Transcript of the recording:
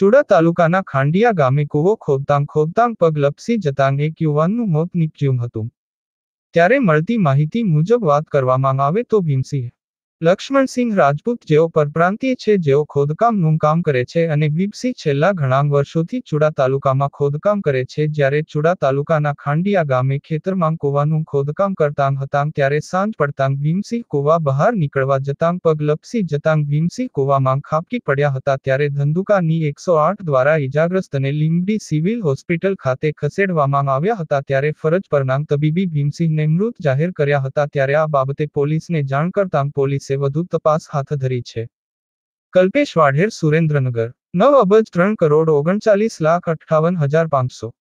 ચૂડા તાલુકાના ખાંડિયા ગામે કુવો ખોદતાંગ ખોદતાંગ પગ લપસી જતાં એક યુવાનનું મોત નીપજ્યું હતું ત્યારે મળતી માહિતી મુજબ વાત કરવામાં આવે તો ભીમસિંહ લક્ષ્મણસિંહ રાજપૂત જેઓ પરપ્રાંતીય છે જેઓ ખોદકામનું કામ કરે છે અને બીબસી છેલ્લા ઘણા વર્ષોથી ચુડા તાલુકામાં ખોદકામ કરે છે જ્યારે ચુડા તાલુકાના ખાંડિયા ગામે ખેતરમાં કૂવાનું ખોદકામ કરતાં હતાં ત્યારે સાંજ પડતાં ભીમસિંહ કૂવા બહાર નીકળવા જતાં પગ લપસી જતાં ભીમસિંહ કૂવામાં ખાબકી પડ્યા હતા ત્યારે ધંધુકાની એકસો આઠ દ્વારા ઇજાગ્રસ્તને લીંબડી સિવિલ હોસ્પિટલ ખાતે ખસેડવામાં આવ્યા હતા ત્યારે ફરજ પરના તબીબી ભીમસિંહને મૃત જાહેર કર્યા હતા ત્યારે આ બાબતે પોલીસને જાણ કરતાં પોલીસે પોલીસે વધુ તપાસ હાથ ધરી છે કલ્પેશ વાઢેર સુરેન્દ્રનગર નવ અબજ ત્રણ કરોડ ઓગણચાલીસ લાખ અઠ્ઠાવન હજાર પાંચસો